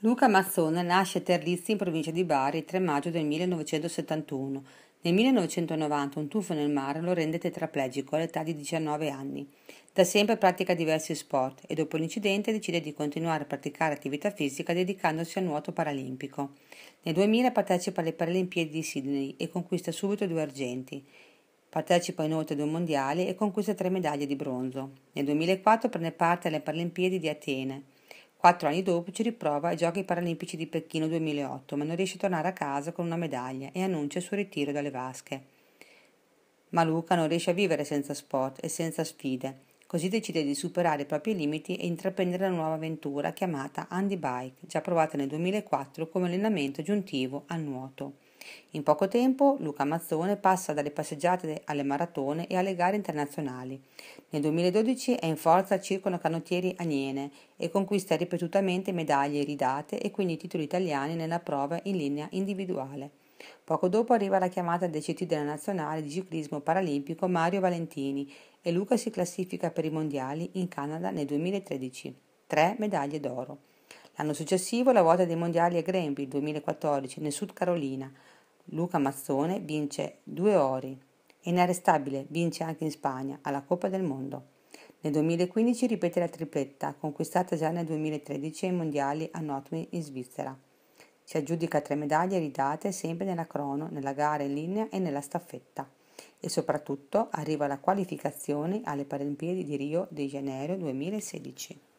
Luca Mazzone nasce a Terlizzi in provincia di Bari il 3 maggio del 1971. Nel 1990 un tuffo nel mare lo rende tetraplegico all'età di 19 anni. Da sempre pratica diversi sport e dopo l'incidente decide di continuare a praticare attività fisica dedicandosi al nuoto paralimpico. Nel 2000 partecipa alle Paralimpiadi di Sydney e conquista subito due argenti. Partecipa inoltre a due mondiali e conquista tre medaglie di bronzo. Nel 2004 prende parte alle Paralimpiadi di Atene. Quattro anni dopo ci riprova ai Giochi Paralimpici di Pechino 2008, ma non riesce a tornare a casa con una medaglia e annuncia il suo ritiro dalle vasche. Ma Luca non riesce a vivere senza sport e senza sfide, così decide di superare i propri limiti e intraprendere una nuova avventura chiamata Andy Bike, già provata nel 2004 come allenamento aggiuntivo al nuoto. In poco tempo Luca Mazzone passa dalle passeggiate alle maratone e alle gare internazionali. Nel 2012 è in forza al Circolo Canottieri Aniene e conquista ripetutamente medaglie ridate e quindi titoli italiani nella prova in linea individuale. Poco dopo arriva la chiamata dei CT della nazionale di ciclismo paralimpico Mario Valentini e Luca si classifica per i mondiali in Canada nel 2013. Tre medaglie d'oro. L'anno successivo la volta dei mondiali a Granby 2014 nel Sud Carolina, Luca Mazzone vince due ori. È inarrestabile, vince anche in Spagna, alla Coppa del Mondo. Nel 2015 ripete la tripletta, conquistata già nel 2013 ai mondiali a Notmi in Svizzera. Si aggiudica tre medaglie ridate sempre nella crono, nella gara in linea e nella staffetta. E soprattutto arriva alla qualificazione alle Paralimpiadi di Rio de Janeiro 2016.